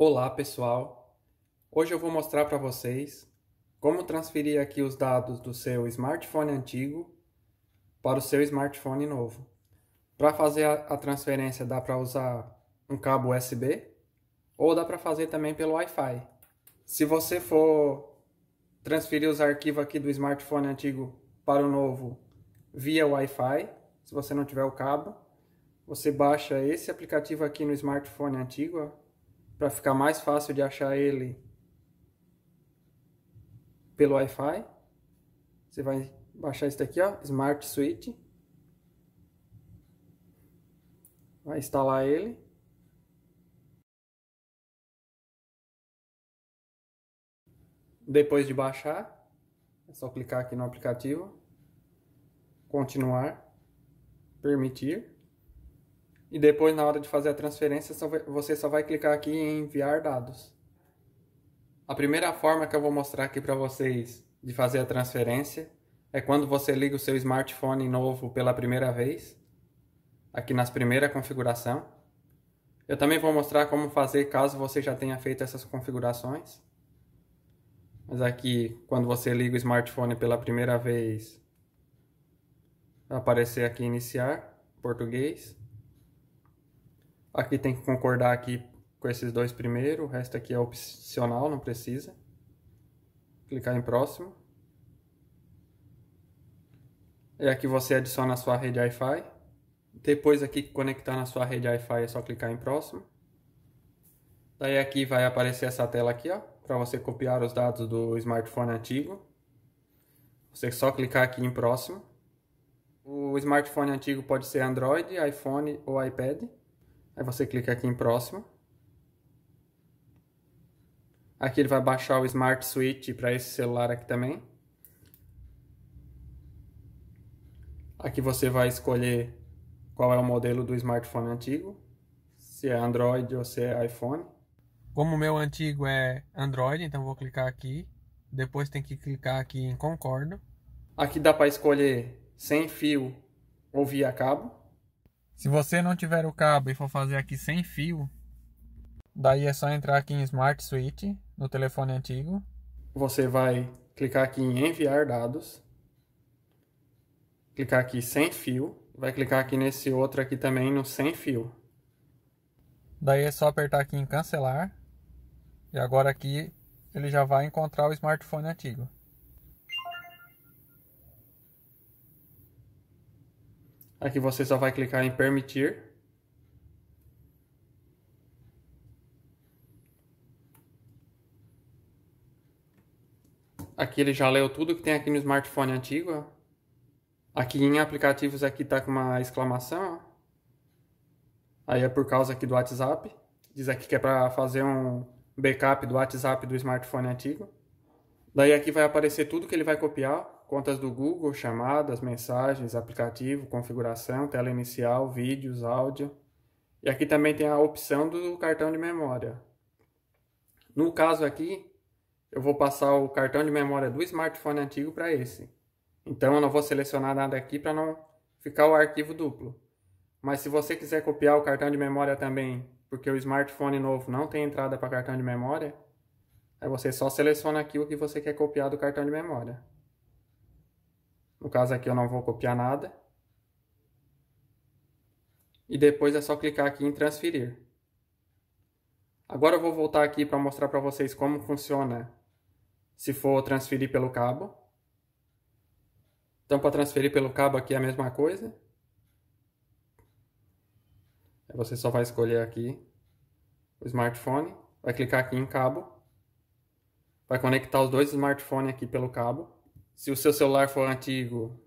Olá pessoal, hoje eu vou mostrar para vocês como transferir aqui os dados do seu smartphone antigo para o seu smartphone novo. Para fazer a, transferência dá para usar um cabo USB ou dá para fazer também pelo Wi-Fi. Se você for transferir os arquivos aqui do smartphone antigo para o novo via Wi-Fi, se você não tiver o cabo, você baixa esse aplicativo aqui no smartphone antigo, para ficar mais fácil de achar ele pelo Wi-Fi. Você vai baixar isso daqui, ó, Smart Switch. Vai instalar ele. Depois de baixar, é só clicar aqui no aplicativo, continuar, permitir. E depois, na hora de fazer a transferência, você só vai clicar aqui em enviar dados. A primeira forma que eu vou mostrar aqui para vocês de fazer a transferência é quando você liga o seu smartphone novo pela primeira vez, aqui nas primeira configuração. Eu também vou mostrar como fazer caso você já tenha feito essas configurações. Mas aqui, quando você liga o smartphone pela primeira vez, vai aparecer aqui iniciar, português. Aqui tem que concordar aqui com esses dois primeiro, o resto aqui é opcional, não precisa. Clicar em próximo. E é aqui você adiciona a sua rede Wi-Fi. Depois aqui conectar na sua rede Wi-Fi é só clicar em próximo. Daí aqui vai aparecer essa tela aqui, ó, para você copiar os dados do smartphone antigo. Você só clicar aqui em próximo. O smartphone antigo pode ser Android, iPhone ou iPad. Aí você clica aqui em próximo. Aqui ele vai baixar o Smart Switch para esse celular aqui também. Aqui você vai escolher qual é o modelo do smartphone antigo, se é Android ou se é iPhone. Como o meu antigo é Android, então vou clicar aqui. Depois tem que clicar aqui em Concordo. Aqui dá para escolher sem fio ou via cabo. Se você não tiver o cabo e for fazer aqui sem fio, daí é só entrar aqui em Smart Switch no telefone antigo. Você vai clicar aqui em enviar dados. Clicar aqui sem fio, vai clicar aqui nesse outro aqui também no sem fio. Daí é só apertar aqui em cancelar. E agora aqui ele já vai encontrar o smartphone antigo. Aqui você só vai clicar em permitir. Aqui ele já leu tudo que tem aqui no smartphone antigo. Aqui em aplicativos aqui tá com uma exclamação. Aí é por causa aqui do WhatsApp. Diz aqui que é para fazer um backup do WhatsApp do smartphone antigo. Daí aqui vai aparecer tudo que ele vai copiar. Contas do Google, chamadas, mensagens, aplicativo, configuração, tela inicial, vídeos, áudio. E aqui também tem a opção do cartão de memória. No caso aqui, eu vou passar o cartão de memória do smartphone antigo para esse. Então eu não vou selecionar nada aqui para não ficar o arquivo duplo. Mas se você quiser copiar o cartão de memória também, porque o smartphone novo não tem entrada para cartão de memória, aí você só seleciona aqui o que você quer copiar do cartão de memória. No caso aqui eu não vou copiar nada. E depois é só clicar aqui em transferir. Agora eu vou voltar aqui para mostrar para vocês como funciona se for transferir pelo cabo. Então para transferir pelo cabo aqui é a mesma coisa. Você só vai escolher aqui o smartphone, vai clicar aqui em cabo, vai conectar os dois smartphones aqui pelo cabo. Se o seu celular for antigo,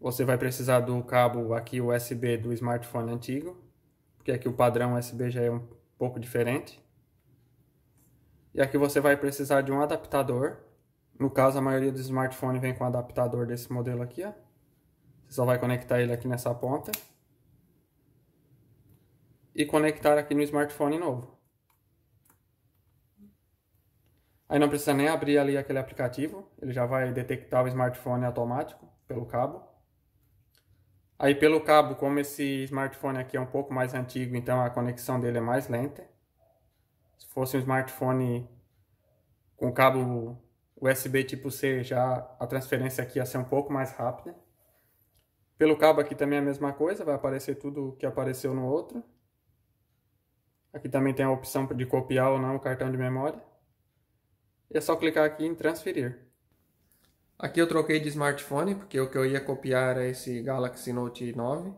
você vai precisar do cabo aqui USB do smartphone antigo, porque aqui o padrão USB já é um pouco diferente. E aqui você vai precisar de um adaptador. No caso, a maioria dos smartphones vem com um adaptador desse modelo aqui, ó. Você só vai conectar ele aqui nessa ponta. E conectar aqui no smartphone novo. Aí não precisa nem abrir ali aquele aplicativo, ele já vai detectar o smartphone automático pelo cabo. Aí pelo cabo, como esse smartphone aqui é um pouco mais antigo, então a conexão dele é mais lenta. Se fosse um smartphone com cabo USB tipo C, já a transferência aqui ia ser um pouco mais rápida. Pelo cabo aqui também é a mesma coisa, vai aparecer tudo que apareceu no outro. Aqui também tem a opção de copiar ou não o cartão de memória. E é só clicar aqui em transferir. Aqui eu troquei de smartphone, porque o que eu ia copiar era é esse Galaxy Note 9.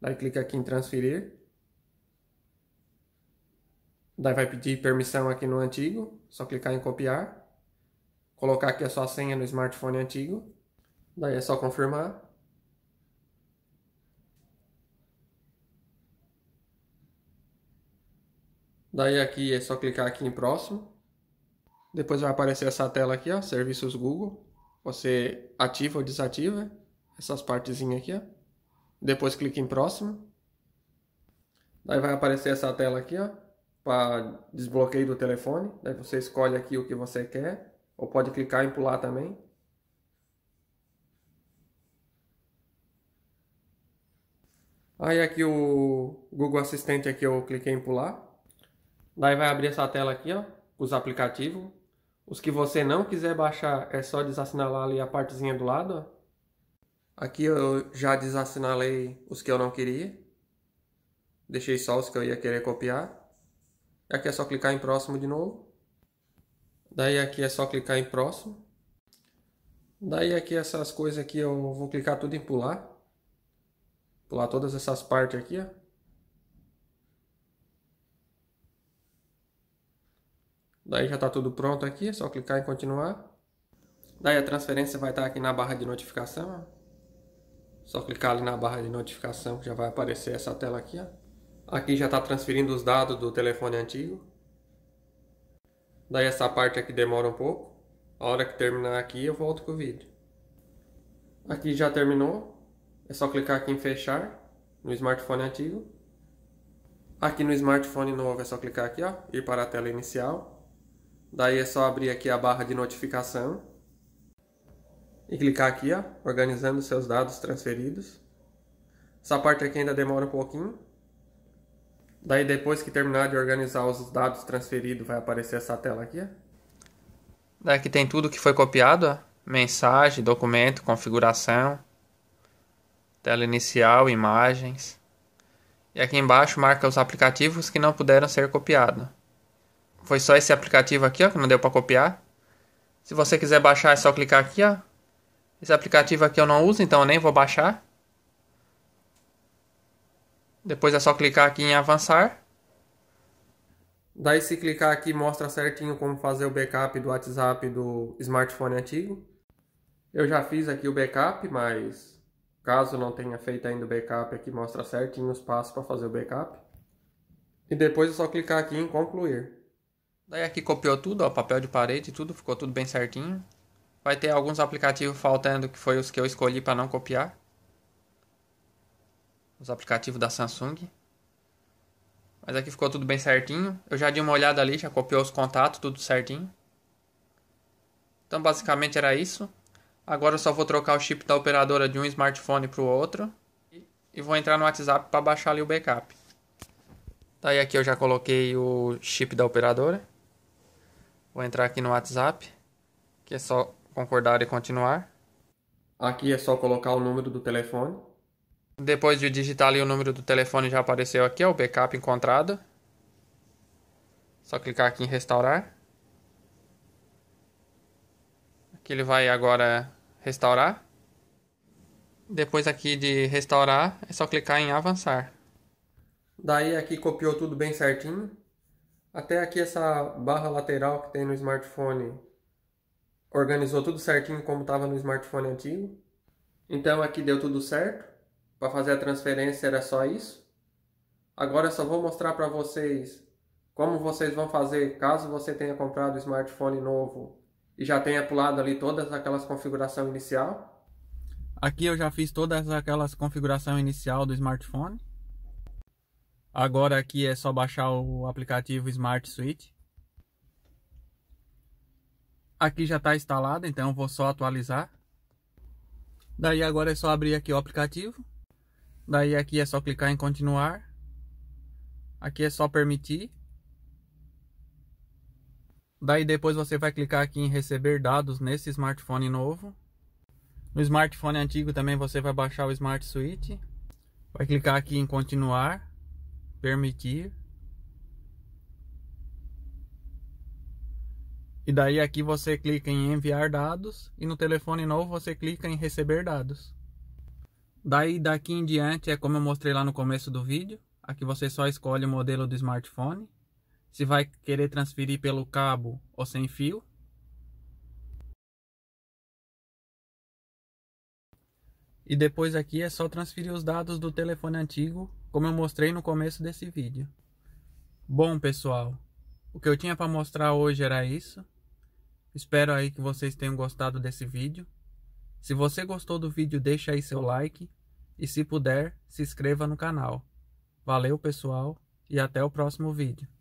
Daí clica aqui em transferir. Daí vai pedir permissão aqui no antigo, só clicar em copiar. Colocar aqui a sua senha no smartphone antigo. Daí é só confirmar. Daí aqui é só clicar aqui em próximo. Depois vai aparecer essa tela aqui, ó, serviços Google. Você ativa ou desativa essas partezinhas aqui, ó. Depois clica em próximo. Daí vai aparecer essa tela aqui, ó, para desbloqueio do telefone. Daí você escolhe aqui o que você quer, ou pode clicar em pular também. Aí aqui o Google Assistente aqui eu cliquei em pular. Daí vai abrir essa tela aqui, ó, os aplicativos. Os que você não quiser baixar, é só desassinalar ali a partezinha do lado. Ó. Aqui eu já desassinalei os que eu não queria. Deixei só os que eu ia querer copiar. Aqui é só clicar em próximo de novo. Daí aqui é só clicar em próximo. Daí aqui essas coisas aqui eu vou clicar tudo em pular. Pular todas essas partes aqui, ó. Daí já está tudo pronto aqui, é só clicar em continuar. Daí a transferência vai estar tá aqui na barra de notificação. Só clicar ali na barra de notificação que já vai aparecer essa tela aqui. Ó. Aqui já está transferindo os dados do telefone antigo. Daí essa parte aqui demora um pouco. A hora que terminar aqui eu volto com o vídeo. Aqui já terminou. É só clicar aqui em fechar no smartphone antigo. Aqui no smartphone novo é só clicar aqui, ó, ir para a tela inicial. Daí é só abrir aqui a barra de notificação e clicar aqui, ó, organizando seus dados transferidos. Essa parte aqui ainda demora um pouquinho. Daí depois que terminar de organizar os dados transferidos, vai aparecer essa tela aqui. Ó. Daí aqui tem tudo que foi copiado, ó. mensagem, documento, configuração, tela inicial, imagens. E aqui embaixo marca os aplicativos que não puderam ser copiados. Foi só esse aplicativo aqui, ó, que não deu para copiar. Se você quiser baixar, é só clicar aqui, ó. Esse aplicativo aqui eu não uso, então eu nem vou baixar. Depois é só clicar aqui em avançar. Daí se clicar aqui mostra certinho como fazer o backup do WhatsApp do smartphone antigo. Eu já fiz aqui o backup, mas caso não tenha feito ainda o backup, aqui mostra certinho os passos para fazer o backup. E depois é só clicar aqui em concluir. Daí aqui copiou tudo, ó, papel de parede, tudo, ficou tudo bem certinho. Vai ter alguns aplicativos faltando, que foi os que eu escolhi para não copiar. Os aplicativos da Samsung. Mas aqui ficou tudo bem certinho. Eu já dei uma olhada ali, já copiou os contatos, tudo certinho. Então basicamente era isso. Agora eu só vou trocar o chip da operadora de um smartphone para o outro. E vou entrar no WhatsApp para baixar ali o backup. Daí aqui eu já coloquei o chip da operadora. Vou entrar aqui no WhatsApp, que é só concordar e continuar. Aqui é só colocar o número do telefone. Depois de digitar ali o número do telefone já apareceu aqui, ó, é o backup encontrado. Só clicar aqui em restaurar. Aqui ele vai agora restaurar. Depois aqui de restaurar, é só clicar em avançar. Daí aqui copiou tudo bem certinho. Até aqui essa barra lateral que tem no smartphone organizou tudo certinho como estava no smartphone antigo. Então aqui deu tudo certo. Para fazer a transferência era só isso. Agora eu só vou mostrar para vocês como vocês vão fazer caso você tenha comprado o smartphone novo e já tenha pulado ali todas aquelas configuração inicial. Aqui eu já fiz todas aquelas configuração inicial do smartphone. Agora aqui é só baixar o aplicativo Smart Suite. Aqui já está instalado, então vou só atualizar. Daí agora é só abrir aqui o aplicativo. Daí aqui é só clicar em continuar. Aqui é só permitir. Daí depois você vai clicar aqui em receber dados nesse smartphone novo. No smartphone antigo também você vai baixar o Smart Suite. Vai clicar aqui em continuar permitir. E daí aqui você clica em enviar dados e no telefone novo você clica em receber dados. Daí daqui em diante é como eu mostrei lá no começo do vídeo. Aqui você só escolhe o modelo do smartphone, se vai querer transferir pelo cabo ou sem fio. E depois aqui é só transferir os dados do telefone antigo, como eu mostrei no começo desse vídeo. Bom pessoal, o que eu tinha para mostrar hoje era isso. Espero aí que vocês tenham gostado desse vídeo. Se você gostou do vídeo, deixa aí seu like e se puder, se inscreva no canal. Valeu pessoal e até o próximo vídeo.